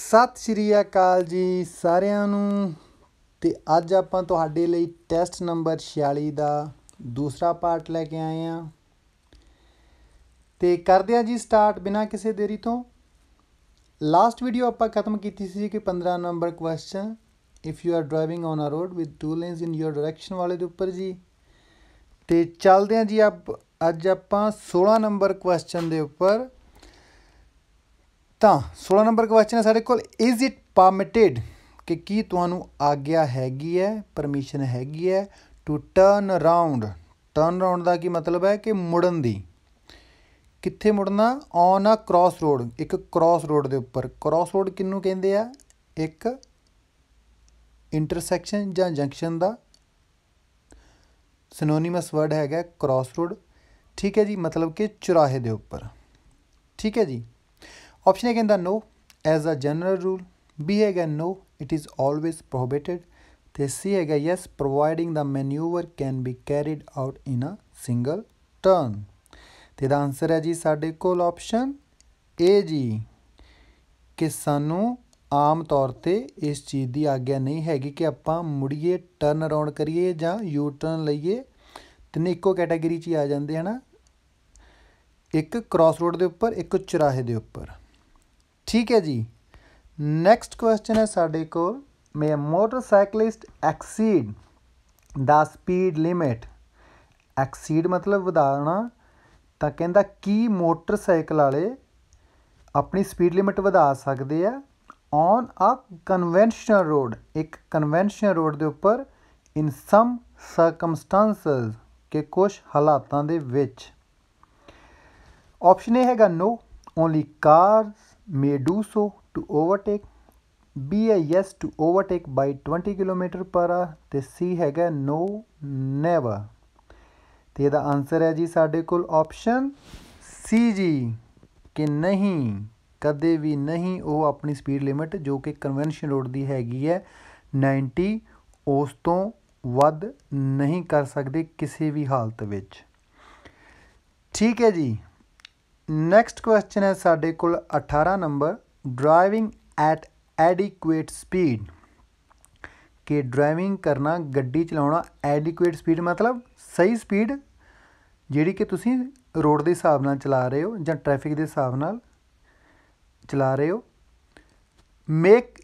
ਸਤਿ ਸ਼੍ਰੀ ਅਕਾਲ ਜੀ ਸਾਰਿਆਂ ਨੂੰ ਤੇ ਅੱਜ ਆਪਾਂ ਤੁਹਾਡੇ ਲਈ ਟੈਸਟ ਨੰਬਰ 46 ਦਾ ਦੂਸਰਾ ਪਾਰਟ ਲੈ ਕੇ ਆਏ ਆ ਤੇ ਕਰਦੇ ਆ ਜੀ ਸਟਾਰਟ ਬਿਨਾ ਕਿਸੇ ਦੇਰੀ ਤੋਂ ਲਾਸਟ ਵੀਡੀਓ ਆਪਾਂ ਖਤਮ ਕੀਤੀ ਸੀ ਕਿ 15 number question if you are driving on a road with two lanes in your direction ਵਾਲੇ ਦੇ ਉੱਪਰ ਜੀ ਤੇ ਚੱਲਦੇ ਆ ਜੀ ਅੱਜ ਆਪਾਂ 16 ਨੰਬਰ ਕੁਐਸਚਨ ਦੇ ਉੱਪਰ ਤਾਂ 16 ਨੰਬਰ ਕੁਐਸਚਨ ਹੈ ਸਾਡੇ ਕੋਲ ਇਜ਼ ਇਟ ਪਰਮਿਟਿਡ ਕਿ ਕੀ ਤੁਹਾਨੂੰ ਆਗਿਆ ਹੈਗੀ ਹੈ ਪਰਮਿਸ਼ਨ ਹੈਗੀ ਹੈ to turn around turn around ਦਾ ਕੀ ਮਤਲਬ ਹੈ ਕਿ ਮੁੜਨ ਦੀ ਕਿੱਥੇ ਮੁੜਨਾ ਔਨ ਅ ਕ੍ਰਾਸ ਰੋਡ ਇੱਕ ਕ੍ਰਾਸ ਰੋਡ ਦੇ ਉੱਪਰ ਕ੍ਰਾਸ ਰੋਡ ਕਿੰਨੂੰ ਕਹਿੰਦੇ ਆ ਇੱਕ ਇੰਟਰਸੈਕਸ਼ਨ ਜਾਂ ਜੰਕਸ਼ਨ ਦਾ ਸਿਨੋਨਿਮਸ ਵਰਡ ਹੈਗਾ ਕ੍ਰਾਸ ਰੋਡ ਠੀਕ ਹੈ ਜੀ ਮਤਲਬ ਕਿ ਚੁਰਾਹੇ ਦੇ ਉੱਪਰ ਠੀਕ ਹੈ ਜੀ Option A again the no. As a general rule, B again no, it is always prohibited. They C again yes, providing the maneuver can be carried out in a single turn. ਤੇ the answer ਹੈ ਜੀ ਸਾਡੇ ਕੋਲ option A ਜੀ ਕਿ ਸਾਨੂੰ ਆਮ ਤੌਰ ਤੇ ਇਸ ਚੀਜ਼ ਦੀ ਆਗਿਆ ਨਹੀਂ ਹੈਗੀ ਕਿ ਆਪਾਂ ਮੁੜੀਏ ਟਰਨ ਅਰਾਊਂਡ ਕਰੀਏ ਜਾਂ ਯੂ ਟਰਨ ਲਈਏ ਤਿੰਨੇ ਇੱਕੋ ਕੈਟਾਗਰੀ 'ਚ ਹੀ ਆ ਜਾਂਦੇ ਹਨਾ ਇੱਕ ਕ੍ਰਾਸ ਰੋਡ ਦੇ ਉੱਪਰ ਇੱਕ ਚੁਰਾਹੇ ਦੇ ਉੱਪਰ ਠੀਕ ਹੈ ਜੀ ਨੈਕਸਟ ਕੁਐਸਚਨ ਹੈ ਸਾਡੇ ਕੋਲ ਮੇ ਮੋਟਰਸਾਈਕਲਿਸਟ ਐਕਸੀਡ ਦਾ ਸਪੀਡ ਲਿਮਿਟ ਐਕਸੀਡ ਮਤਲਬ ਵਧਾਉਣਾ ਤਾਂ ਕਹਿੰਦਾ ਕੀ ਮੋਟਰਸਾਈਕਲ ਵਾਲੇ ਆਪਣੀ ਸਪੀਡ ਲਿਮਿਟ ਵਧਾ ਸਕਦੇ ਆ ਔਨ ਅ ਕਨਵੈਨਸ਼ਨਲ ਰੋਡ ਇੱਕ ਕਨਵੈਨਸ਼ਨਲ ਰੋਡ ਦੇ ਉੱਪਰ ਇਨ ਸਮ ਸਰਕਮਸਟੈਂਸਸ ਕਿ ਕੁਝ ਹਾਲਾਤਾਂ ਦੇ ਵਿੱਚ ਆਪਸ਼ਨ ਇਹ ਹੈਗਾ no only car may do so to overtake B ਹੈ yes to overtake by 20 kilometre ਪਰ ਆ ਤੇ C ਹੈਗਾ no never ਤੇ ਇਹਦਾ ਆਨਸਰ ਹੈ ਜੀ ਸਾਡੇ ਕੋਲ ਆਪਸ਼ਨ ਸੀ ਜੀ ਕਿ ਨਹੀਂ ਕਦੇ ਵੀ ਨਹੀਂ ਉਹ ਆਪਣੀ ਸਪੀਡ ਲਿਮਿਟ ਜੋ ਕਿ ਕਨਵੈਨਸ਼ਨ ਰੋਡ ਦੀ ਹੈਗੀ ਹੈ 90 ਉਸ ਤੋਂ ਵੱਧ ਨਹੀਂ ਕਰ ਸਕਦੇ ਕਿਸੇ ਵੀ ਹਾਲਤ ਵਿੱਚ ਠੀਕ ਹੈ ਜੀ ਨੈਕਸਟ ਕੁਐਸਚਨ ਹੈ ਸਾਡੇ ਕੋਲ 18 number driving at adequate speed ਕਿ ਡਰਾਈਵਿੰਗ ਕਰਨਾ ਗੱਡੀ ਚਲਾਉਣਾ ਐਡਿਕੁਏਟ ਸਪੀਡ ਮਤਲਬ ਸਹੀ ਸਪੀਡ ਜਿਹੜੀ ਕਿ ਤੁਸੀਂ ਰੋਡ ਦੇ ਹਿਸਾਬ ਨਾਲ ਚਲਾ ਰਹੇ ਹੋ ਜਾਂ ਟ੍ਰੈਫਿਕ ਦੇ ਹਿਸਾਬ ਨਾਲ ਚਲਾ ਰਹੇ ਹੋ ਮੇਕ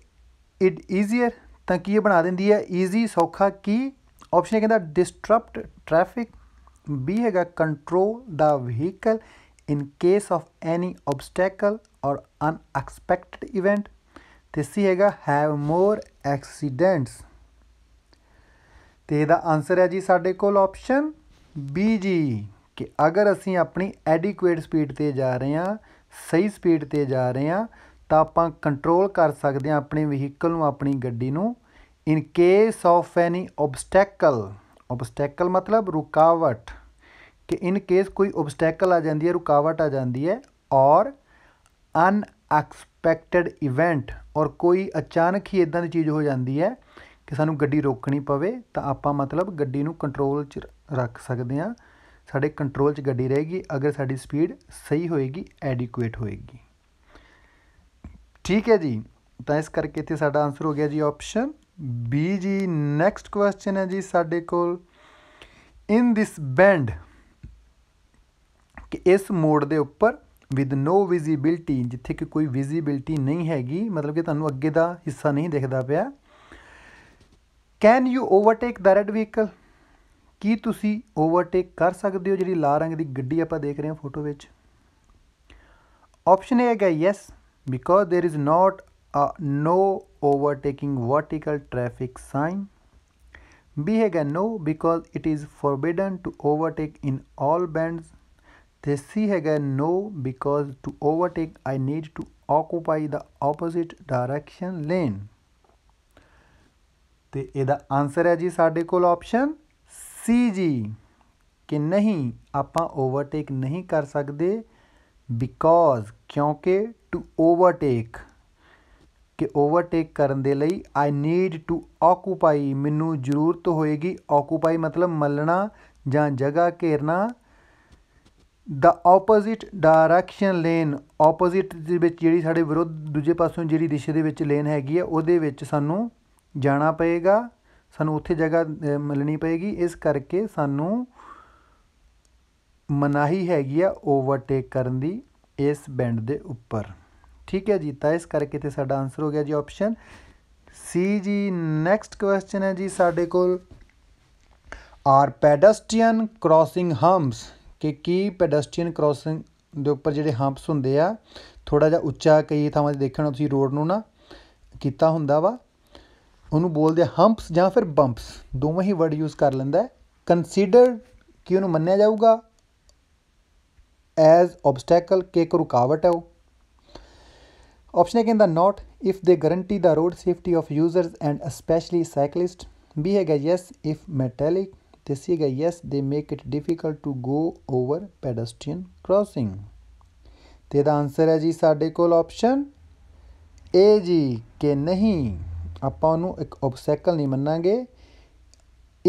ਇਟ ਈਜ਼ੀਅਰ ਤਾਂ ਕੀ ਇਹ ਬਣਾ ਦਿੰਦੀ ਹੈ ਈਜ਼ੀ ਸੌਖਾ ਕੀ ਆਪਸ਼ਨ ਇਹ ਕਹਿੰਦਾ ਡਿਸਟਰਪਟ ਟ੍ਰੈਫਿਕ ਬੀ ਹੈਗਾ control the vehicle in case of any obstacle or unexpected event ਤੇ ਸੀ ਹੈਗਾ ਹੈਵ ਮੋਰ ਐਕਸੀਡੈਂਟਸ ਤੇ ਇਹਦਾ ਆਨਸਰ ਹੈ ਜੀ ਸਾਡੇ ਕੋਲ ਆਪਸ਼ਨ ਬੀ ਜੀ ਕਿ ਅਗਰ ਅਸੀਂ ਆਪਣੀ ਐਡਿਕੁਏਟ ਸਪੀਡ ਤੇ ਜਾ ਰਹੇ ਹਾਂ ਸਹੀ ਸਪੀਡ ਤੇ ਜਾ ਰਹੇ ਹਾਂ ਤਾਂ ਆਪਾਂ ਕੰਟਰੋਲ ਕਰ ਸਕਦੇ ਹਾਂ ਆਪਣੇ ਵਹੀਕਲ ਨੂੰ ਆਪਣੀ ਗੱਡੀ ਨੂੰ ਇਨ ਕੇਸ ਆਫ ਐਨੀ ਆਬਸਟੈਕਲ ਆਬਸਟੈਕਲ ਮਤਲਬ ਰੁਕਾਵਟ ਕਿ ਇਨ ਕੇਸ ਕੋਈ ਆਬਸਟੈਕਲ ਆ ਜਾਂਦੀ ਹੈ ਰੁਕਾਵਟ ਆ ਜਾਂਦੀ ਹੈ ਔਰ ਐਕਸਪੈਕਟਿਡ ਇਵੈਂਟ ਔਰ ਕੋਈ ਅਚਾਨਕ ਹੀ ਇਦਾਂ ਦੀ ਚੀਜ਼ ਹੋ ਜਾਂਦੀ ਹੈ ਕਿ ਸਾਨੂੰ ਗੱਡੀ ਰੋਕਣੀ ਪਵੇ ਤਾਂ ਆਪਾਂ ਮਤਲਬ ਗੱਡੀ ਨੂੰ ਕੰਟਰੋਲ 'ਚ ਰੱਖ ਸਕਦੇ ਹਾਂ ਸਾਡੇ ਕੰਟਰੋਲ 'ਚ ਗੱਡੀ ਰਹੇਗੀ ਅਗਰ ਸਾਡੀ ਸਪੀਡ ਸਹੀ ਹੋਏਗੀ ਐਡਿਕੁਏਟ ਹੋਏਗੀ ਠੀਕ ਹੈ ਜੀ ਤਾਂ ਇਸ ਕਰਕੇ ਇੱਥੇ ਸਾਡਾ ਆਨਸਰ ਹੋ ਗਿਆ ਜੀ ਆਪਸ਼ਨ ਬੀ ਜੀ ਨੈਕਸਟ ਕੁਐਸਚਨ ਹੈ ਜੀ ਸਾਡੇ ਕੋਲ ਇਨ ਥਿਸ ਬੈਂਡ ਇਸ ਮੋੜ ਦੇ ਉੱਪਰ ਵਿਦ ਨੋ ਵਿਜ਼ਿਬਿਲਟੀ ਜਿੱਥੇ ਕਿ ਕੋਈ ਵਿਜ਼ਿਬਿਲਟੀ ਨਹੀਂ ਹੈਗੀ ਮਤਲਬ ਕਿ ਤੁਹਾਨੂੰ ਅੱਗੇ ਦਾ ਹਿੱਸਾ ਨਹੀਂ ਦਿਖਦਾ ਪਿਆ can you overtake the red vehicle ਕੀ ਤੁਸੀਂ ਓਵਰਟੇਕ ਕਰ ਸਕਦੇ ਹੋ ਜਿਹੜੀ ਲਾਲ ਰੰਗ ਦੀ ਗੱਡੀ ਆਪਾਂ ਦੇਖ ਰਹੇ ਹਾਂ ਫੋਟੋ ਵਿੱਚ ਆਪਸ਼ਨ ਇਹ ਹੈਗਾ yes because there is not no overtaking vertical traffic sign B ਹੈਗਾ no because it is forbidden to overtake in all bends ਤੇ C ਹੈਗਾ no because to overtake I need to occupy the opposite direction lane ਤੇ ਇਹਦਾ answer ਹੈ ਜੀ ਸਾਡੇ ਕੋਲ option ਸੀ ਜੀ ਕਿ ਨਹੀਂ ਆਪਾਂ ਓਵਰਟੇਕ ਨਹੀਂ ਕਰ ਸਕਦੇ ਬਿਕੋਜ਼ ਕਿਉਂਕਿ ਟੂ ਓਵਰਟੇਕ ਕਿ ਓਵਰਟੇਕ ਕਰਨ ਦੇ ਲਈ ਆਈ ਨੀਡ ਟੂ ਆਕੂਪਾਈ ਮੈਨੂੰ ਜ਼ਰੂਰਤ ਹੋਏਗੀ ਆਕੂਪਾਈ ਮਤਲਬ ਮੱਲਣਾ ਜਾਂ ਜਗ੍ਹਾ ਘੇਰਨਾ ਦਾ ਆਪੋਜ਼ਿਟ ਡਾਇਰੈਕਸ਼ਨ ਲੇਨ ਆਪੋਜ਼ਿਟ ਦੇ ਵਿੱਚ ਜਿਹੜੀ ਸਾਡੇ ਵਿਰੁੱਧ ਦੂਜੇ ਪਾਸੋਂ ਜਿਹੜੀ ਦਿਸ਼ਾ ਦੇ ਵਿੱਚ ਲੇਨ ਹੈਗੀ ਹੈ ਉਹਦੇ ਵਿੱਚ ਸਾਨੂੰ ਜਾਣਾ ਪਏਗਾ ਸਾਨੂੰ ਉੱਥੇ ਜਗ੍ਹਾ ਮਿਲਣੀ ਪਏਗੀ ਇਸ ਕਰਕੇ ਸਾਨੂੰ ਮਨਾਹੀ ਹੈਗੀ ਆ ਓਵਰਟੇਕ ਕਰਨ ਦੀ ਇਸ ਬੈਂਡ ਦੇ ਉੱਪਰ ਠੀਕ ਹੈ ਜੀ ਤਾਂ ਇਸ ਕਰਕੇ ਤੇ ਸਾਡਾ ਆਨਸਰ ਹੋ ਗਿਆ ਜੀ ਆਪਸ਼ਨ ਸੀ ਜੀ ਨੈਕਸਟ ਕੁਐਸਚਨ ਹੈ ਜੀ ਸਾਡੇ ਕੋਲ ਆਰ ਪੈਡਸਟੀਅਨ ਕ੍ਰੋਸਿੰਗ ਹੰਪਸ ਕਿ ਕੀ ਪੈਡੈਸਟਰੀਅਨ ਕ੍ਰੋਸਿੰਗ ਦੇ ਉੱਪਰ ਜਿਹੜੇ ਹੰਪਸ ਹੁੰਦੇ ਆ ਥੋੜਾ ਜਿਹਾ ਉੱਚਾ ਕਈ ਥਾਵਾਂ ਤੇ ਦੇਖਣਾ ਤੁਸੀਂ ਰੋਡ ਨੂੰ ਨਾ ਕੀਤਾ ਹੁੰਦਾ ਵਾ ਉਹਨੂੰ ਬੋਲਦੇ ਆ ਹੰਪਸ ਜਾਂ ਫਿਰ ਬੰਪਸ ਦੋਵੇਂ ਹੀ ਵਰਡ ਯੂਜ਼ ਕਰ ਲੈਂਦਾ ਕੰਸੀਡਰ ਕਿ ਉਹਨੂੰ ਮੰਨਿਆ ਜਾਊਗਾ ਐਜ਼ ਆਬਸਟੈਕਲ ਕਿ ਇੱਕ ਰੁਕਾਵਟ ਹੈ ਉਹ ਆਪਸ਼ਨ ਹੈ ਕਹਿੰਦਾ not if they guarantee the road safety of users and specially cyclist B ਹੈਗਾ ਯੈਸ ਇਫ ਮੈਟੈਲਿਕ ਤੇ ਸੀਗਾ yes they make it difficult to go over pedestrian crossing ਤੇ ਦਾ ਆਨਸਰ ਹੈ ਜੀ ਸਾਡੇ ਕੋਲ ਆਪਸ਼ਨ ਏ ਜੀ ਕਿ ਨਹੀਂ ਆਪਾਂ ਉਹਨੂੰ ਇੱਕ ਆਬਸਟੈਕਲ ਨਹੀਂ ਮੰਨਾਂਗੇ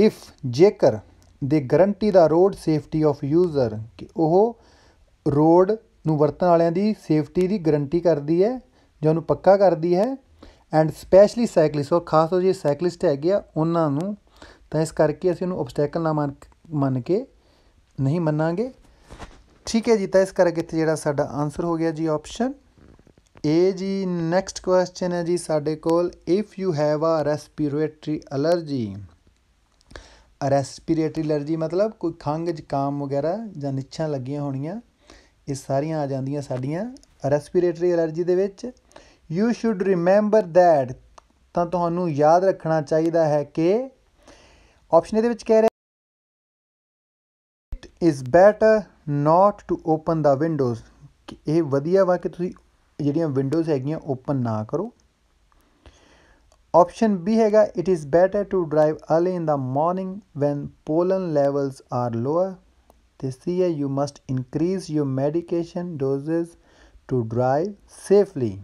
ਇਫ ਜੇਕਰ they guarantee the road safety of user ਕਿ ਉਹ ਰੋਡ ਨੂੰ ਵਰਤਣ ਵਾਲਿਆਂ ਦੀ ਸੇਫਟੀ ਦੀ ਗਰੰਟੀ ਕਰਦੀ ਹੈ ਜਾਂ ਉਹਨੂੰ ਪੱਕਾ ਕਰਦੀ ਹੈ ਐਂਡ ਸਪੈਸ਼ਲੀ ਸਾਈਕਲਿਸਟ ਔਰ ਖਾਸ ਤੌਰ 'ਤੇ ਸਾਈਕਲਿਸਟ ਹੈਗੇ ਆ ਉਹਨਾਂ ਨੂੰ ਤਾਂ ਇਸ ਕਰਕੇ ਅਸੀਂ ਉਹਨੂੰ ਆਬਸਟੈਕਲ ਨਾ ਮੰਨ ਕੇ ਨਹੀਂ ਮੰਨਾਂਗੇ ਠੀਕ ਹੈ ਜੀ ਤਾਂ ਇਸ ਕਰਕੇ ਇੱਥੇ ਜਿਹੜਾ ਸਾਡਾ ਆਨਸਰ ਹੋ ਗਿਆ ਜੀ ਆਪਸ਼ਨ ਏ ਜੀ ਨੈਕਸਟ ਕੁਐਸਚਨ ਹੈ ਜੀ ਸਾਡੇ ਕੋਲ if you have a respiratory allergy respiratory allergy ਮਤਲਬ ਕੋਈ ਖੰਘ ਜ਼ੁਕਾਮ ਵਗੈਰਾ ਜਾਂ ਨਿੱਛਾਂ ਲੱਗੀਆਂ ਹੋਣੀਆਂ ਇਹ ਸਾਰੀਆਂ ਆ ਜਾਂਦੀਆਂ ਸਾਡੀਆਂ ਰੈਸਪੀਰੇਟਰੀ ਅਲਰਜੀ ਦੇ ਵਿੱਚ ਯੂ ਸ਼ੁੱਡ ਰਿਮੈਂਬਰ ਥੈਟ ਤਾਂ ਤੁਹਾਨੂੰ ਯਾਦ ਰੱਖਣਾ ਚਾਹੀਦਾ ਹੈ ਕਿ ਆਪਸ਼ਨ ਇਹਦੇ ਵਿੱਚ ਕਹਿ ਰਿਹਾ it is better not to open the windows ਇਹ ਵਧੀਆ ਵਾ ਕਿ ਤੁਸੀਂ ਜਿਹੜੀਆਂ ਵਿੰਡੋਜ਼ ਹੈਗੀਆਂ ਓਪਨ ਨਾ ਕਰੋ ਆਪਸ਼ਨ ਬੀ ਹੈਗਾ it is better to drive early in the morning when pollen levels are lower ਤੇ ਸੀ ਹੈ you must increase your medication doses to drive safely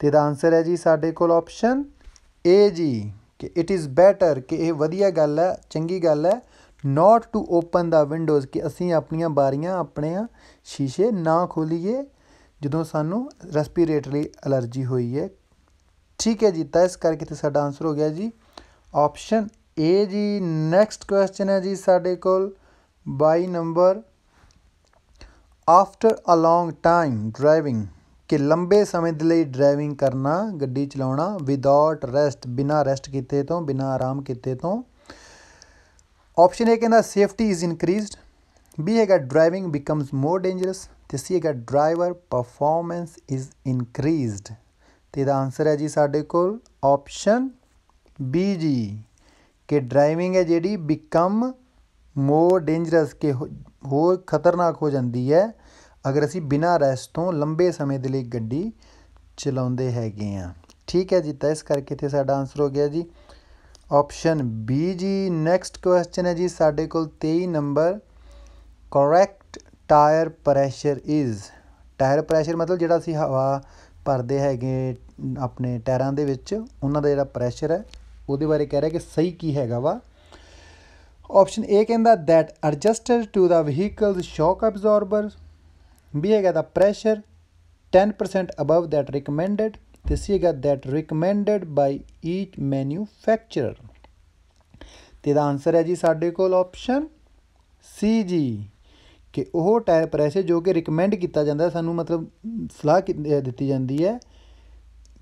ਤੇ ਦਾ ਆਨਸਰ ਹੈ ਜੀ ਸਾਡੇ ਕੋਲ ਆਪਸ਼ਨ ਏ ਜੀ ਕਿ ਇਟ ਇਜ਼ ਬੈਟਰ ਕਿ ਇਹ ਵਧੀਆ ਗੱਲ ਹੈ ਚੰਗੀ ਗੱਲ ਹੈ not to open the windows ਕਿ ਅਸੀਂ ਆਪਣੀਆਂ ਬਾਰੀਆਂ ਆਪਣੇ ਸ਼ੀਸ਼ੇ ਨਾ ਖੋਲੀਏ ਜਦੋਂ ਸਾਨੂੰ ਰੈਸਪੀਰੇਟਰੀ ਅਲਰਜੀ ਹੋਈ ਹੈ ਠੀਕ ਹੈ ਜੀ ਤਾਂ ਇਸ ਕਰਕੇ ਤੇ ਸਾਡਾ ਆਨਸਰ ਹੋ ਗਿਆ ਜੀ ਆਪਸ਼ਨ ਏ ਜੀ ਨੈਕਸਟ ਕੁਐਸਚਨ ਹੈ ਜੀ ਸਾਡੇ ਕੋਲ 22 number after a long time driving ਕਿ ਲੰਬੇ ਸਮੇਂ ਦੇ ਲਈ ਡਰਾਈਵਿੰਗ ਕਰਨਾ ਗੱਡੀ ਚਲਾਉਣਾ ਵਿਦਆਊਟ ਰੈਸਟ ਬਿਨਾ ਰੈਸਟ ਕੀਤੇ ਤੋਂ ਬਿਨਾ ਆਰਾਮ ਕੀਤੇ ਤੋਂ ਆਪਸ਼ਨ ਏ ਕਹਿੰਦਾ ਸੇਫਟੀ ਇਜ਼ ਇਨਕਰੀਜ਼ਡ ਬੀ ਹੈਗਾ ਡਰਾਈਵਿੰਗ ਬਿਕਮਸ ਮੋਰ ਡੇਂਜਰਸ ਤੇ ਸੀ ਹੈਗਾ ਡਰਾਈਵਰ ਪਰਫਾਰਮੈਂਸ ਇਜ਼ ਇਨਕਰੀਜ਼ਡ ਤੇ ਇਹਦਾ ਆਨਸਰ ਹੈ ਜੀ ਸਾਡੇ ਕੋਲ ਆਪਸ਼ਨ ਬੀ ਜੀ ਕਿ ਡਰਾਈਵਿੰਗ ਹੈ ਜਿਹੜੀ ਬਿਕਮ ਮੋਰ ਡੇਂਜਰਸ ਕਿ ਹੋਰ ਖਤਰਨਾਕ ਹੋ ਜਾਂਦੀ ਹੈ ਅਗਰ ਅਸੀਂ ਬਿਨਾ ਰੈਸਟ ਤੋਂ ਲੰਬੇ ਸਮੇਂ ਦੇ ਲਈ ਗੱਡੀ ਚਲਾਉਂਦੇ ਹੈਗੇ ਆ ਠੀਕ ਹੈ ਜੀ ਤਾਂ ਇਸ ਕਰਕੇ ਇੱਥੇ ਸਾਡਾ ਆਨਸਰ ਹੋ ਗਿਆ ਜੀ ਆਪਸ਼ਨ ਬੀ ਜੀ ਨੈਕਸਟ ਕੁਐਸਚਨ ਹੈ ਜੀ ਸਾਡੇ ਕੋਲ 23 number correct tyre pressure is tyre pressure ਮਤਲਬ ਜਿਹੜਾ ਅਸੀਂ ਹਵਾ ਭਰਦੇ ਹੈਗੇ ਆਪਣੇ ਟਾਇਰਾਂ ਦੇ ਵਿੱਚ ਉਹਨਾਂ ਦਾ ਜਿਹੜਾ ਪ੍ਰੈਸ਼ਰ ਹੈ ਉਹਦੇ ਬਾਰੇ ਕਹਿ ਰਿਹਾ ਕਿ ਸਹੀ ਕੀ ਹੈਗਾ ਵਾ ਆਪਸ਼ਨ ਏ ਕਹਿੰਦਾ that adjusted to the vehicle's shock absorbers B ਹੈਗਾ the pressure 10% above that recommended ਤੇ ਸੀ ਹੈਗਾ that recommended by each manufacturer ਤੇ ਦਾ ਆਨਸਰ ਹੈ ਜੀ ਸਾਡੇ ਕੋਲ ਆਪਸ਼ਨ ਸੀ ਜੀ ਕਿ ਉਹ ਟਾਇਰ ਪ੍ਰੈਸ਼ਰ ਜੋ ਕਿ ਰეკਮੈਂਡ ਕੀਤਾ ਜਾਂਦਾ ਸਾਨੂੰ ਮਤਲਬ ਸਲਾਹ ਦਿੱਤੀ ਜਾਂਦੀ ਹੈ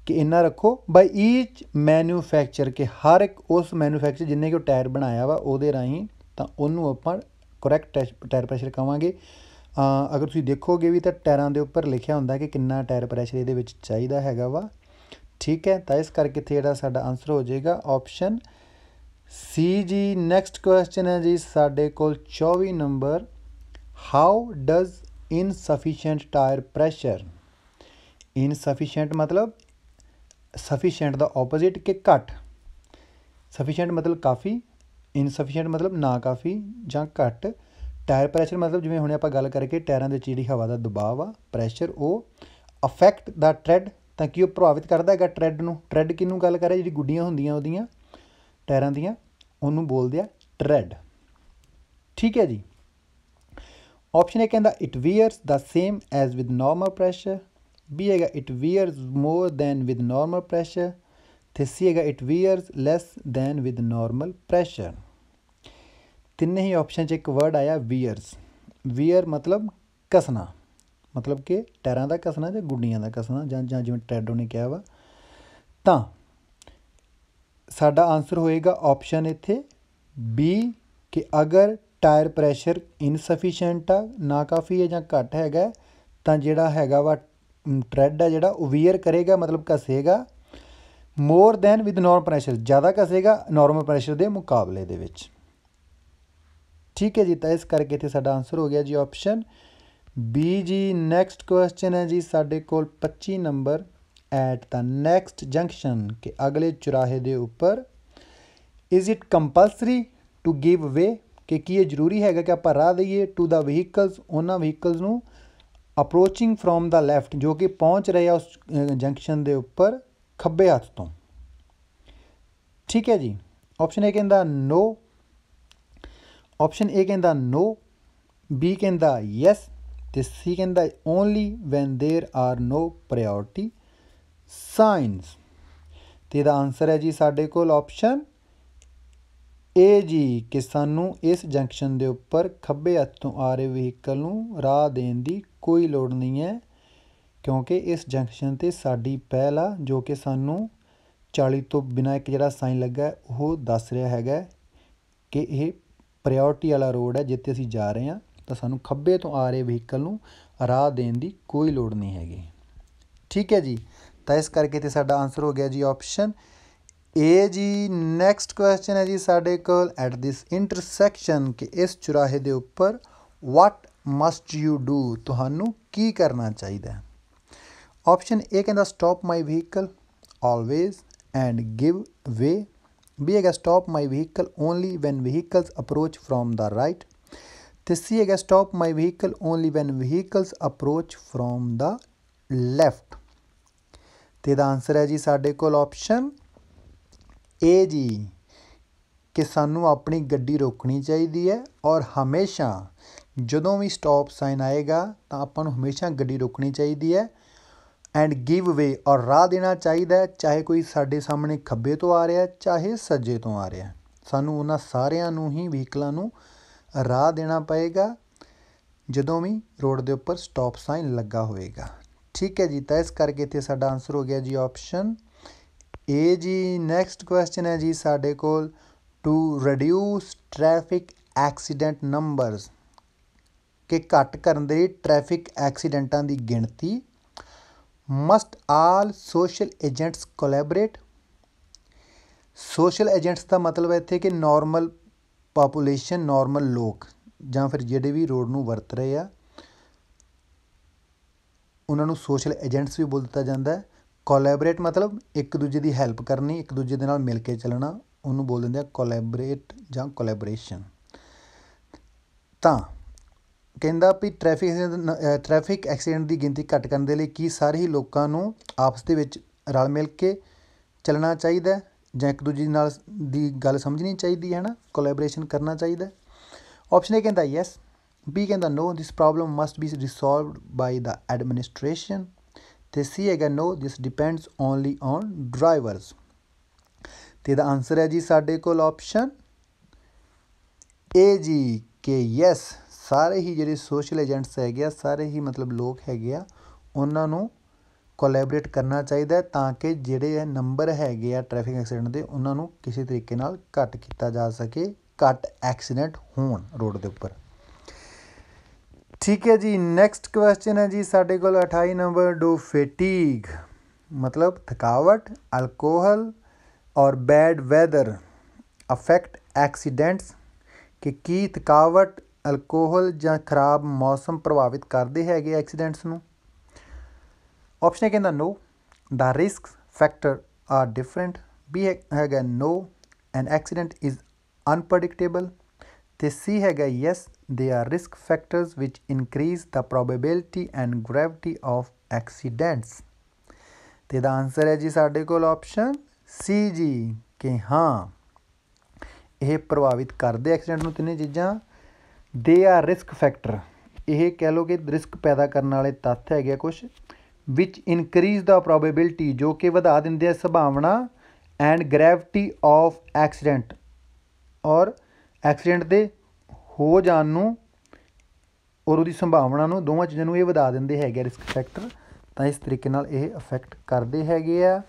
ਕਿ ਇੰਨਾ ਰੱਖੋ ਬਾਈ ਈਚ ਮੈਨੂਫੈਕਚਰ ਕਿ ਹਰ ਇੱਕ ਉਸ ਮੈਨੂਫੈਕਚਰ ਜਿੰਨੇ ਕਿ ਟਾਇਰ ਬਣਾਇਆ ਵਾ ਉਹਦੇ ਰਾਹੀਂ ਤਾਂ ਉਹਨੂੰ ਆਪਾਂ ਕਰੈਕਟ ਟਾਇਰ ਪ੍ਰੈਸ਼ਰ ਕਵਾਂਗੇ ਅਗਰ ਤੁਸੀਂ ਦੇਖੋਗੇ ਵੀ ਤਾਂ ਟਾਇਰਾਂ ਦੇ ਉੱਪਰ ਲਿਖਿਆ ਹੁੰਦਾ ਕਿ ਕਿੰਨਾ ਟਾਇਰ ਪ੍ਰੈਸ਼ਰ ਇਹਦੇ ਵਿੱਚ ਚਾਹੀਦਾ ਹੈਗਾ ਵਾ ਠੀਕ ਹੈ ਤਾਂ ਇਸ ਕਰਕੇ ਇੱਥੇ ਜਿਹੜਾ ਸਾਡਾ ਆਨਸਰ ਹੋ ਜਾਏਗਾ ਆਪਸ਼ਨ ਸੀ ਜੀ ਨੈਕਸਟ ਕੁਐਸਚਨ ਹੈ ਜੀ ਸਾਡੇ ਕੋਲ 24 number how does insufficient tyre pressure insufficient ਮਤਲਬ ਸਫੀਸ਼ੀਐਂਟ ਦਾ ਆਪੋਜ਼ਿਟ ਕਿ ਘੱਟ ਸਫੀਸ਼ੀਐਂਟ ਮਤਲਬ ਕਾਫੀ ਇਨਸਫੀਸ਼ੀਐਂਟ ਮਤਲਬ ਨਾ ਕਾਫੀ ਜਾਂ ਘੱਟ ਟਾਇਰ ਪ੍ਰੈਸ਼ਰ ਮਤਲਬ ਜਿਵੇਂ ਹੁਣੇ ਆਪਾਂ ਗੱਲ ਕਰਕੇ ਟਾਇਰਾਂ ਦੇ ਚੀੜੀ ਹਵਾ ਦਾ ਦਬਾਅ ਆ ਪ੍ਰੈਸ਼ਰ ਉਹ ਅਫੈਕਟ ਦਾ ਟ੍ਰੈਡ ਤਾਂ ਕਿ ਉਹ ਪ੍ਰਭਾਵਿਤ ਕਰਦਾ ਹੈਗਾ ਟ੍ਰੈਡ ਨੂੰ ਟ੍ਰੈਡ ਕਿਹਨੂੰ ਗੱਲ ਕਰ ਰਿਹਾ ਜਿਹੜੀ ਗੁੱਡੀਆਂ ਹੁੰਦੀਆਂ ਉਹਦੀਆਂ ਟਾਇਰਾਂ ਦੀਆਂ ਉਹਨੂੰ ਬੋਲਦੇ ਆ ਟ੍ਰੈਡ ਠੀਕ ਹੈ ਜੀ ਆਪਸ਼ਨ ਇਹ ਕਹਿੰਦਾ it wears the same as with normal pressure B ਹੈਗਾ it wears more than with normal pressure ਤੇ ਸੀ ਹੈਗਾ it wears less than with normal pressure ਤਿੰਨੇ ਹੀ ਆਪਸ਼ਨ 'ਚ ਇੱਕ ਵਰਡ ਆਇਆ ਵੀਅਰਸ ਵੀਅਰ ਮਤਲਬ ਕਸਣਾ ਮਤਲਬ ਕਿ ਟਾਇਰਾਂ ਦਾ ਕਸਣਾ ਜਾਂ ਗੁੱਡੀਆਂ ਦਾ ਕਸਣਾ ਜਾਂ ਜਾਂ ਜਿਵੇਂ ਟ੍ਰੈਡੋ ਨੇ ਕਿਹਾ ਵਾ ਤਾਂ ਸਾਡਾ ਆਨਸਰ ਹੋਏਗਾ ਆਪਸ਼ਨ ਇੱਥੇ ਬੀ ਕਿ ਅਗਰ ਟਾਇਰ ਪ੍ਰੈਸ਼ਰ ਇਨਸਫੀਸ਼ੀਐਂਟ ਆ ਨਾ ਕਾਫੀ ਹੈ ਜਾਂ ਘੱਟ ਹੈਗਾ ਤਾਂ ਜਿਹੜਾ ਹੈਗਾ ਵਾ ਟ੍ਰੈਡ ਆ ਜਿਹੜਾ ਉਹ ਵੀਅਰ ਕਰੇਗਾ ਮਤਲਬ ਕਸੇਗਾ more than with normal pressure ਜ਼ਿਆਦਾ ਕਸੇਗਾ ਨੋਰਮਲ ਪ੍ਰੈਸ਼ਰ ਦੇ ਮੁਕਾਬਲੇ ਦੇ ਵਿੱਚ ਠੀਕ ਹੈ ਜੀ ਤਾਂ ਇਸ ਕਰਕੇ ਤੇ ਸਾਡਾ ਆਨਸਰ ਹੋ ਗਿਆ ਜੀ ਆਪਸ਼ਨ ਬੀ ਜੀ ਨੈਕਸਟ ਕੁਐਸਚਨ ਹੈ ਜੀ ਸਾਡੇ ਕੋਲ 25 number at the next junction ਕਿ ਅਗਲੇ ਚੁਰਾਹੇ ਦੇ ਉੱਪਰ is it compulsory to give way ਕਿ ਕੀ ਇਹ ਜ਼ਰੂਰੀ ਹੈਗਾ ਕਿ ਆਪਾਂ ਰਾਹ ਦਈਏ ਟੂ ਦਾ ਵਹੀਕਲਸ ਉਹਨਾਂ ਵਹੀਕਲਸ ਨੂੰ ਅਪਰੋਚਿੰਗ ਫਰੋਮ ਦਾ ਲੈਫਟ ਜੋ ਕਿ ਪਹੁੰਚ ਰਹੇ ਆ ਉਸ ਜੰਕਸ਼ਨ ਦੇ ਉੱਪਰ ਖੱਬੇ ਹੱਥ ਤੋਂ ਠੀਕ ਹੈ ਜੀ ਆਪਸ਼ਨ ਇਹ ਕਹਿੰਦਾ ਨੋ ਆਪਸ਼ਨ A ਕਹਿੰਦਾ ਨੋ B ਕਹਿੰਦਾ ਯੈਸ ਤੇ C ਕਹਿੰਦਾ only when there are no priority signs ਤੇ ਇਹਦਾ ਆਨਸਰ ਹੈ ਜੀ ਸਾਡੇ ਕੋਲ ਆਪਸ਼ਨ ਇਹ ਜੀ ਕਿ ਸਾਨੂੰ ਇਸ ਜੰਕਸ਼ਨ ਦੇ ਉੱਪਰ ਖੱਬੇ ਹੱਥ ਤੋਂ ਆ ਰਹੇ ਵਹੀਕਲ ਨੂੰ ਰਾਹ ਦੇਣ ਦੀ ਕੋਈ ਲੋੜ ਨਹੀਂ ਹੈ ਕਿਉਂਕਿ ਇਸ ਜੰਕਸ਼ਨ ਤੇ ਸਾਡੀ ਪਹਿਲ ਆ ਜੋ ਕਿ ਸਾਨੂੰ 40 ਤੋਂ ਬਿਨਾ ਇੱਕ ਜਿਹੜਾ ਸਾਈਨ ਲੱਗਾ ਉਹ ਦੱਸ ਰਿਹਾ ਹੈਗਾ ਕਿ ਇਹ ਪ੍ਰਾਇੋਰਟੀ ਵਾਲਾ ਰੋਡ ਹੈ ਜਿੱਥੇ ਅਸੀਂ ਜਾ ਰਹੇ ਹਾਂ ਤਾਂ ਸਾਨੂੰ ਖੱਬੇ ਤੋਂ ਆ ਰਹੇ ਵਹੀਕਲ ਨੂੰ ਰਾਹ ਦੇਣ ਦੀ ਕੋਈ ਲੋੜ ਨਹੀਂ ਹੈਗੀ ਠੀਕ ਹੈ ਜੀ ਤਾਂ ਇਸ ਕਰਕੇ ਤੇ ਸਾਡਾ ਆਨਸਰ ਹੋ ਗਿਆ ਜੀ ਆਪਸ਼ਨ ਏ ਜੀ ਨੈਕਸਟ ਕੁਐਸਚਨ ਹੈ ਜੀ ਸਾਡੇ ਕੋਲ ਐਟ ਥਿਸ ਇੰਟਰਸੈਕਸ਼ਨ ਕਿ ਇਸ ਚੁਰਾਹੇ ਦੇ ਉੱਪਰ ਵਾਟ ਮਸਟ ਯੂ ਡੂ ਤੁਹਾਨੂੰ ਕੀ ਕਰਨਾ ਚਾਹੀਦਾ ਹੈ ਆਪਸ਼ਨ ਏ ਕਹਿੰਦਾ stop my vehicle always and give way B again stop my vehicle only when vehicles approach from the right ਤੇ C again stop my vehicle only when vehicles approach from the left ਤੇ the answer ਹੈ ਜੀ ਸਾਡੇ ਕੋਲ option A ਜੀ ਕਿ ਸਾਨੂੰ ਆਪਣੀ ਗੱਡੀ ਰੋਕਣੀ ਚਾਹੀਦੀ ਹੈ ਔਰ ਹਮੇਸ਼ਾ ਜਦੋਂ ਵੀ ਸਟਾਪ ਸਾਈਨ ਆਏਗਾ ਤਾਂ ਆਪਾਂ ਨੂੰ ਹਮੇਸ਼ਾ ਗੱਡੀ ਰੋਕਣੀ ਚਾਹੀਦੀ ਹੈ ਐਂਡ ਗਿਵ ਅਵੇ ਔਰ ਰਾਹ ਦੇਣਾ ਚਾਹੀਦਾ ਚਾਹੇ ਕੋਈ ਸਾਡੇ ਸਾਹਮਣੇ ਖੱਬੇ ਤੋਂ ਆ ਰਿਹਾ ਚਾਹੇ ਸੱਜੇ ਤੋਂ ਆ ਰਿਹਾ ਸਾਨੂੰ ਉਹਨਾਂ ਸਾਰਿਆਂ ਨੂੰ ਹੀ ਵਹੀਕਲਾਂ ਨੂੰ ਰਾਹ ਦੇਣਾ ਪਏਗਾ ਜਦੋਂ ਵੀ ਰੋਡ ਦੇ ਉੱਪਰ ਸਟਾਪ ਸਾਈਨ ਲੱਗਾ ਹੋਵੇਗਾ ਠੀਕ ਹੈ ਜੀ ਤਾਂ ਇਸ ਕਰਕੇ ਇੱਥੇ ਸਾਡਾ ਆਨਸਰ ਹੋ ਗਿਆ ਜੀ ਆਪਸ਼ਨ ਏ ਜੀ ਨੈਕਸਟ ਕੁਐਸਚਨ ਹੈ ਜੀ ਸਾਡੇ ਕੋਲ to reduce traffic accident numbers ਕਿ ਘੱਟ ਕਰਨ ਦੇ ਟ੍ਰੈਫਿਕ ਐਕਸੀਡੈਂਟਾਂ ਦੀ ਗਿਣਤੀ must all social agents collaborate social agents ਦਾ ਮਤਲਬ ਹੈ ਇੱਥੇ ਕਿ ਨਾਰਮਲ ਪਾਪੂਲੇਸ਼ਨ ਨਾਰਮਲ ਲੋਕ ਜਾਂ ਫਿਰ ਜਿਹੜੇ ਵੀ ਰੋਡ ਨੂੰ ਵਰਤ ਰਹੇ ਆ ਉਹਨਾਂ ਨੂੰ ਸੋਸ਼ਲ ਏਜੰਟਸ ਵੀ ਬੋਲ ਦਿੱਤਾ ਜਾਂਦਾ ਹੈ ਕੋਲੈਬੋਰੇਟ ਮਤਲਬ ਇੱਕ ਦੂਜੇ ਦੀ ਹੈਲਪ ਕਰਨੀ ਇੱਕ ਦੂਜੇ ਦੇ ਨਾਲ ਮਿਲ ਕੇ ਚੱਲਣਾ ਉਹਨੂੰ ਬੋਲ ਦਿੰਦੇ ਆ ਕੋਲੈਬੋਰੇਟ ਜਾਂ ਕੋਲੈਬੋਰੇਸ਼ਨ ਤਾਂ ਕਹਿੰਦਾ ਵੀ ਟ੍ਰੈਫਿਕ ਟ੍ਰੈਫਿਕ ਐਕਸੀਡੈਂਟ ਦੀ ਗਿਣਤੀ ਘਟ ਕਰਨ ਦੇ ਲਈ ਕੀ ਸਾਰੇ ਹੀ ਲੋਕਾਂ ਨੂੰ ਆਪਸ ਦੇ ਵਿੱਚ ਰਲ ਮਿਲ ਕੇ ਚੱਲਣਾ ਚਾਹੀਦਾ ਜਾਂ ਇੱਕ ਦੂਜੇ ਨਾਲ ਦੀ ਗੱਲ ਸਮਝਣੀ ਚਾਹੀਦੀ ਹੈ ਨਾ ਕੋਲੈਬੋਰੇਸ਼ਨ ਕਰਨਾ ਚਾਹੀਦਾ ਆਪਸ਼ਨ ਏ ਕਹਿੰਦਾ ਯੈਸ ਬੀ ਕਹਿੰਦਾ no this problem must be resolved by the administration ਤੇ ਸੀ ਹੈਗਾ no this depends only on drivers ਤੇ ਦਾ ਆਨਸਰ ਹੈ ਜੀ ਸਾਡੇ ਕੋਲ ਆਪਸ਼ਨ ਏ ਜੀ ਕਿ ਯੈਸ ਸਾਰੇ ਹੀ ਜਿਹੜੇ ਸੋਸ਼ਲ ਏਜੰਟਸ ਹੈਗੇ ਆ ਸਾਰੇ ਹੀ ਮਤਲਬ ਲੋਕ ਹੈਗੇ ਆ ਉਹਨਾਂ ਨੂੰ ਕੋਲੈਬੋਰੇਟ ਕਰਨਾ ਚਾਹੀਦਾ ਤਾਂ ਕਿ ਜਿਹੜੇ ਇਹ ਨੰਬਰ ਹੈਗੇ ਆ ਟ੍ਰੈਫਿਕ ਐਕਸੀਡੈਂਟ ਦੇ ਉਹਨਾਂ ਨੂੰ ਕਿਸੇ ਤਰੀਕੇ ਨਾਲ ਘੱਟ ਕੀਤਾ ਜਾ ਸਕੇ ਘੱਟ ਐਕਸੀਡੈਂਟ ਹੋਣ ਰੋਡ ਦੇ ਉੱਪਰ ਠੀਕ ਹੈ ਜੀ ਨੈਕਸਟ ਕੁਐਸਚਨ ਹੈ ਜੀ ਸਾਡੇ ਕੋਲ 28 ਨੰਬਰ ਡੂ ਫੈਟੀਗ ਮਤਲਬ ਥਕਾਵਟ ਅਲਕੋਹਲ ਔਰ ਬੈਡ ਵੈਦਰ ਅਫੈਕਟ ਐਕਸੀਡੈਂਟਸ ਕਿ ਕੀ ਥਕਾਵਟ ਅਲਕੋਹਲ ਜਾਂ ਖਰਾਬ ਮੌਸਮ ਪ੍ਰਭਾਵਿਤ ਕਰਦੇ ਹੈਗੇ ਐਕਸੀਡੈਂਟਸ ਨੂੰ ਆਪਸ਼ਨ ਹੈ ਕਹਿੰਦਾ no the risk factor are different B ਹੈਗਾ no an accident is unpredictable ਤੇ ਸੀ ਹੈਗਾ yes they are risk factors which increase the probability and gravity of accidents ਤੇ ਦਾ ਆਨਸਰ ਹੈ ਜੀ ਸਾਡੇ ਕੋਲ ਆਪਸ਼ਨ ਸੀ ਜੀ ਕਿ ਹਾਂ ਇਹ ਪ੍ਰਭਾਵਿਤ ਕਰਦੇ ਐਕਸੀਡੈਂਟ ਨੂੰ ਤਿੰਨੇ ਚੀਜ਼ਾਂ ਦੇ ਆ ਰਿਸਕ ਫੈਕਟਰ ਇਹ ਕਹਿ ਲੋ ਕਿ ਰਿਸਕ ਪੈਦਾ ਕਰਨ ਵਾਲੇ ਤੱਤ ਹੈਗੇ ਆ ਕੁਝ ਵਿਚ ਇਨਕਰੀਜ਼ ਦਾ ਪ੍ਰੋਬੇਬਿਲਟੀ ਜੋ ਕਿ ਵਧਾ ਦਿੰਦੇ ਆ ਸੰਭਾਵਨਾ and gravity of accident or accident ਦੇ ਹੋ ਜਾਣ ਨੂੰ ਔਰ ਉਹਦੀ ਸੰਭਾਵਨਾ ਨੂੰ ਦੋਵਾਂ ਚੀਜ਼ਾਂ ਨੂੰ ਇਹ ਵਧਾ ਦਿੰਦੇ ਹੈਗੇ ਰਿਸਕ ਫੈਕਟਰ ਤਾਂ ਇਸ ਤਰੀਕੇ ਨਾਲ ਇਹ ਅਫੈਕਟ ਕਰਦੇ ਹੈਗੇ ਆ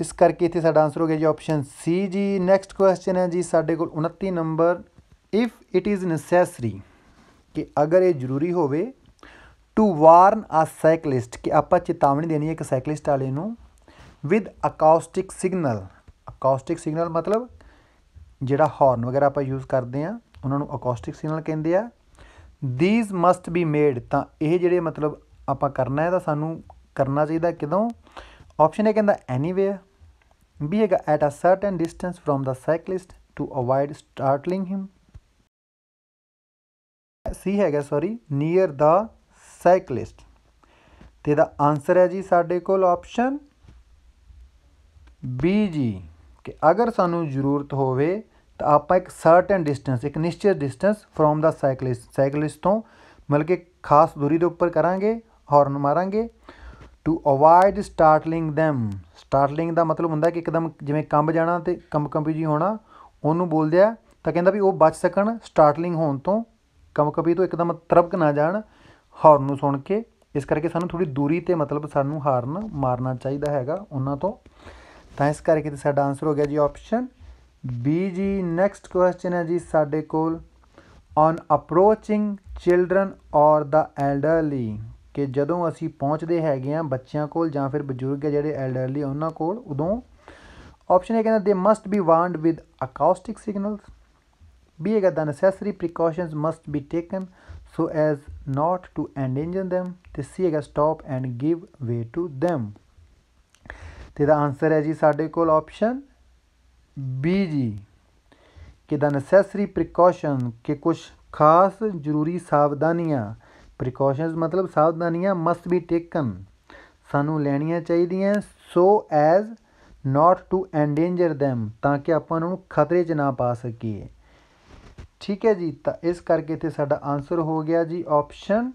ਇਸ ਕਰਕੇ ਇੱਥੇ ਸਾਡਾ ਆਨਸਰ ਹੋ ਗਿਆ ਜੀ ਆਪਸ਼ਨ ਸੀ ਜੀ ਨੈਕਸਟ ਕੁਐਸਚਨ ਹੈ ਜੀ ਸਾਡੇ ਕੋਲ 29 number if it is necessary ਕਿ ਅਗਰ ਇਹ ਜ਼ਰੂਰੀ ਹੋਵੇ ਟੂ ਵਾਰਨ ਅ ਸਾਈਕਲਿਸਟ ਕਿ ਆਪਾਂ ਚੇਤਾਵਨੀ ਦੇਣੀ ਹੈ ਇੱਕ ਸਾਈਕਲਿਸਟ ਵਾਲੇ ਨੂੰ with acoustic signal acoustic signal ਮਤਲਬ ਜਿਹੜਾ ਹਾਰਨ ਵਗੈਰਾ ਆਪਾਂ ਯੂਜ਼ ਕਰਦੇ ਆ ਉਹਨਾਂ ਨੂੰ ਅਕੌਸਟਿਕ ਸਿਗਨਲ ਕਹਿੰਦੇ ਆ ਥੀਸ ਮਸਟ ਬੀ ਮੇਡ ਤਾਂ ਇਹ ਜਿਹੜੇ ਮਤਲਬ ਆਪਾਂ ਕਰਨਾ ਹੈ ਤਾਂ ਸਾਨੂੰ ਕਰਨਾ ਚਾਹੀਦਾ ਕਿਦੋਂ ਆਪਸ਼ਨ ਇਹ ਕਹਿੰਦਾ ਐਨੀਵੇਅਰ ਬੀ ਹੈਗਾ at a certain distance from the cyclist to avoid startling him C ਹੈਗਾ ਸੌਰੀ ਨੀਅਰ ਦਾ ਸਾਈਕਲਿਸਟ ਤੇ ਦਾ ਆਨਸਰ ਹੈ ਜੀ ਸਾਡੇ ਕੋਲ ਆਪਸ਼ਨ ਬੀ ਜੀ ਕਿ ਅਗਰ ਸਾਨੂੰ ਜ਼ਰੂਰਤ ਹੋਵੇ ਤਾਂ ਆਪਾਂ ਇੱਕ ਸਰਟਨ ਡਿਸਟੈਂਸ ਇੱਕ ਨਿਸ਼ਚਿਤ distance from the cyclist cyclist ਤੋਂ ਮਤਲਬ ਕਿ ਖਾਸ ਦੂਰੀ ਦੇ ਉੱਪਰ ਕਰਾਂਗੇ ਹਾਰਨ ਮਾਰਾਂਗੇ to avoid startling them startling ਦਾ ਮਤਲਬ ਹੁੰਦਾ ਕਿ ਇੱਕਦਮ ਜਿਵੇਂ ਕੰਬ ਜਾਣਾ ਤੇ ਕੰਬ ਕੰਬੀ ਜੀ ਹੋਣਾ ਉਹਨੂੰ ਬੋਲਦੇ ਆ ਤਾਂ ਕਹਿੰਦਾ ਵੀ ਉਹ ਬਚ ਸਕਣ ਸਟਾਰਟਲਿੰਗ ਹੋਣ ਤੋਂ ਕਮ ਕਬੀ ਤੋਂ ਇੱਕਦਮ ਤਰਬਕ ਨਾ ਜਾਣ ਹਾਰਨ ਨੂੰ ਸੁਣ ਕੇ ਇਸ ਕਰਕੇ ਸਾਨੂੰ ਥੋੜੀ ਦੂਰੀ ਤੇ ਮਤਲਬ ਸਾਨੂੰ ਹਾਰਨ ਮਾਰਨਾ ਚਾਹੀਦਾ ਹੈਗਾ ਉਹਨਾਂ ਤੋਂ ਤਾਂ ਇਸ ਕਰਕੇ ਤੇ ਸਾਡਾ ਆਨਸਰ ਹੋ ਗਿਆ ਜੀ ਆਪਸ਼ਨ ਬੀ ਜੀ ਨੈਕਸਟ ਕੁਐਸਚਨ ਹੈ ਜੀ ਸਾਡੇ ਕੋਲ ਔਨ ਅਪਰੋਚਿੰਗ ਚਿਲड्रन ਔਰ ਦਾ ਐਲਡਰਲੀ ਕਿ ਜਦੋਂ ਅਸੀਂ ਪਹੁੰਚਦੇ ਹੈਗੇ ਆ ਬੱਚਿਆਂ ਕੋਲ ਜਾਂ ਫਿਰ ਬਜ਼ੁਰਗ ਜਿਹੜੇ ਐਲਡਰਲੀ ਉਹਨਾਂ ਕੋਲ ਉਦੋਂ ਆਪਸ਼ਨ ਇਹ ਕਹਿੰਦਾ they must be warned with acoustic signals Be the necessary precautions must be taken so as not to endanger them ਤੇ C ਹੈਗਾ stop and give way to them ਤੇ ਦਾ ਆਨਸਰ ਹੈ ਜੀ ਸਾਡੇ ਕੋਲ ਆਪਸ਼ਨ B ਜੀ ਕਿ ਦਾ necessary precaution ਕਿ ਕੁਝ ਖਾਸ ਜ਼ਰੂਰੀ ਸਾਵਧਾਨੀਆਂ ਪ੍ਰੀਕਾਸ਼ਨਸ ਮਤਲਬ ਸਾਵਧਾਨੀਆਂ ਮਸਟ ਬੀ ਟੇਕਨ ਸਾਨੂੰ ਲੈਣੀਆਂ ਚਾਹੀਦੀਆਂ so as not to endanger them ਤਾਂ ਕਿ ਆਪਾਂ ਉਹਨਾਂ ਨੂੰ ਖਤਰੇ 'ਚ ਨਾ ਪਾ ਸਕੀਏ ਠੀਕ ਹੈ ਜੀ ਤਾਂ ਇਸ ਕਰਕੇ ਇੱਥੇ ਸਾਡਾ ਆਨਸਰ ਹੋ ਗਿਆ ਜੀ ਆਪਸ਼ਨ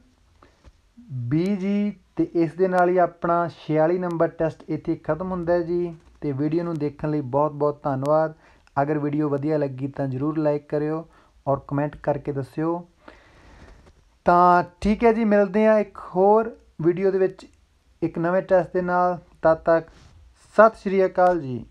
ਬੀ ਜੀ ਤੇ ਇਸ ਦੇ ਨਾਲ ਹੀ ਆਪਣਾ 46 ਨੰਬਰ ਟੈਸਟ ਇੱਥੇ ਖਤਮ ਹੁੰਦਾ ਹੈ ਜੀ ਤੇ ਵੀਡੀਓ ਨੂੰ ਦੇਖਣ ਲਈ ਬਹੁਤ-ਬਹੁਤ ਧੰਨਵਾਦ ਅਗਰ ਵੀਡੀਓ ਵਧੀਆ ਲੱਗੀ ਤਾਂ ਜਰੂਰ ਲਾਈਕ ਕਰਿਓ ਔਰ ਕਮੈਂਟ ਕਰਕੇ ਦੱਸਿਓ ਤਾਂ ਠੀਕ ਹੈ ਜੀ ਮਿਲਦੇ ਆ ਇੱਕ ਹੋਰ ਵੀਡੀਓ ਦੇ ਵਿੱਚ ਇੱਕ ਨਵੇਂ ਟੈਸਟ ਦੇ ਨਾਲ ਤਦ ਤੱਕ ਸਤਿ ਸ਼੍ਰੀ ਅਕਾਲ ਜੀ